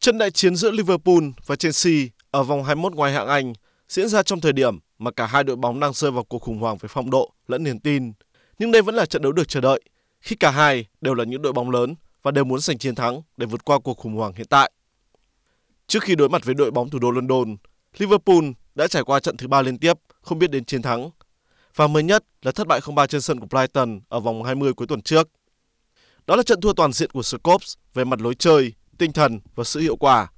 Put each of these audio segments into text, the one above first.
Trận đại chiến giữa Liverpool và Chelsea ở vòng 21 ngoại hạng Anh diễn ra trong thời điểm mà cả hai đội bóng đang rơi vào cuộc khủng hoảng về phong độ lẫn niềm tin. Nhưng đây vẫn là trận đấu được chờ đợi khi cả hai đều là những đội bóng lớn và đều muốn giành chiến thắng để vượt qua cuộc khủng hoảng hiện tại. Trước khi đối mặt với đội bóng thủ đô London, Liverpool đã trải qua trận thứ ba liên tiếp không biết đến chiến thắng. Và mới nhất là thất bại 0-3 trên sân của Brighton ở vòng 20 cuối tuần trước. Đó là trận thua toàn diện của Scopes về mặt lối chơi, tinh thần và sự hiệu quả.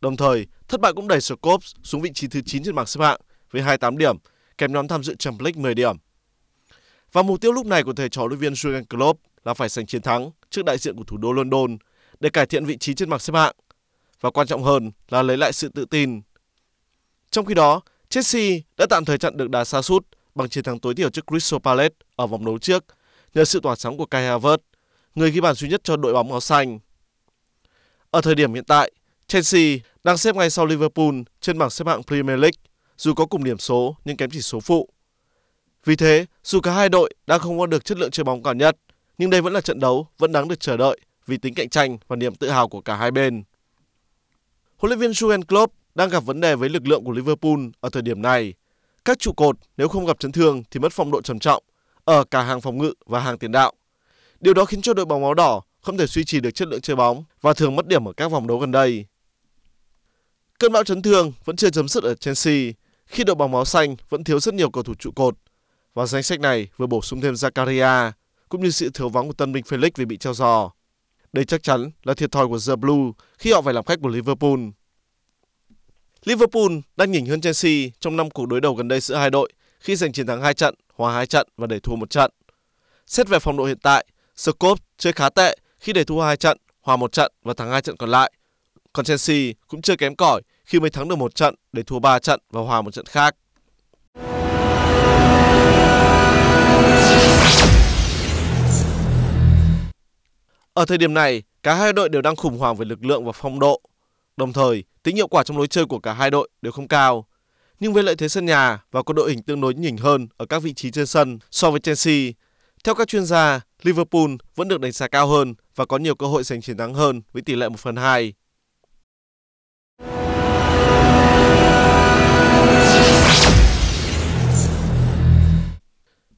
Đồng thời, thất bại cũng đẩy Scopes xuống vị trí thứ 9 trên bảng xếp hạng với 28 điểm, kèm nhóm tham dự Champions League 10 điểm. Và mục tiêu lúc này của thầy trò huấn luyện viên Jurgen Klopp là phải giành chiến thắng trước đại diện của thủ đô London để cải thiện vị trí trên bảng xếp hạng và quan trọng hơn là lấy lại sự tự tin. Trong khi đó, Chelsea đã tạm thời chặn được đá xa sút bằng chiến thắng tối thiểu trước Crystal Palace ở vòng đấu trước nhờ sự tỏa sáng của Kai Havertz người ghi bàn duy nhất cho đội bóng áo xanh. Ở thời điểm hiện tại, Chelsea đang xếp ngay sau Liverpool trên bảng xếp hạng Premier League dù có cùng điểm số nhưng kém chỉ số phụ. Vì thế, dù cả hai đội đang không có được chất lượng chơi bóng cao nhất, nhưng đây vẫn là trận đấu vẫn đáng được chờ đợi vì tính cạnh tranh và niềm tự hào của cả hai bên. Huấn luyện viên Jurgen Klopp đang gặp vấn đề với lực lượng của Liverpool ở thời điểm này. Các trụ cột nếu không gặp chấn thương thì mất phong độ trầm trọng ở cả hàng phòng ngự và hàng tiền đạo. Điều đó khiến cho đội bóng áo đỏ không thể duy trì được chất lượng chơi bóng và thường mất điểm ở các vòng đấu gần đây. Cơn bão chấn thương vẫn chưa chấm dứt ở Chelsea khi đội bóng áo xanh vẫn thiếu rất nhiều cầu thủ trụ cột. Và danh sách này vừa bổ sung thêm Zakaria cũng như sự thiếu vắng của tân binh Felix vì bị treo giò. Đây chắc chắn là thiệt thòi của The Blue khi họ phải làm khách của Liverpool. Liverpool đang nhỉnh hơn Chelsea trong năm cuộc đối đầu gần đây giữa hai đội khi giành chiến thắng hai trận, hòa hai trận và để thua một trận. Xét về phong độ hiện tại, Scott chơi khá tệ khi để thua hai trận, hòa một trận và thắng hai trận còn lại. Còn Chelsea cũng chưa kém cỏi khi mới thắng được một trận để thua ba trận và hòa một trận khác. Ở thời điểm này, cả hai đội đều đang khủng hoảng về lực lượng và phong độ. Đồng thời, tính hiệu quả trong lối chơi của cả hai đội đều không cao. Nhưng với lợi thế sân nhà và có đội hình tương đối nhỉnh hơn ở các vị trí trên sân so với Chelsea, theo các chuyên gia, Liverpool vẫn được đánh giá cao hơn và có nhiều cơ hội giành chiến thắng hơn với tỷ lệ 1 phần 2.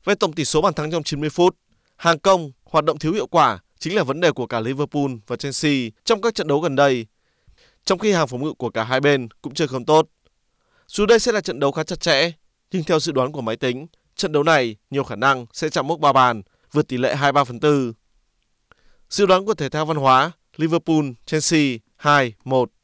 Về tổng tỷ số bàn thắng trong 90 phút, hàng công, hoạt động thiếu hiệu quả chính là vấn đề của cả Liverpool và Chelsea trong các trận đấu gần đây, trong khi hàng phòng ngự của cả hai bên cũng chưa không tốt. Dù đây sẽ là trận đấu khá chặt chẽ, nhưng theo dự đoán của máy tính, trận đấu này nhiều khả năng sẽ chạm mốc 3 bàn, vượt tỷ lệ 23 phần 4. Dự đoán của thể thao văn hóa Liverpool, Chelsea 2-1.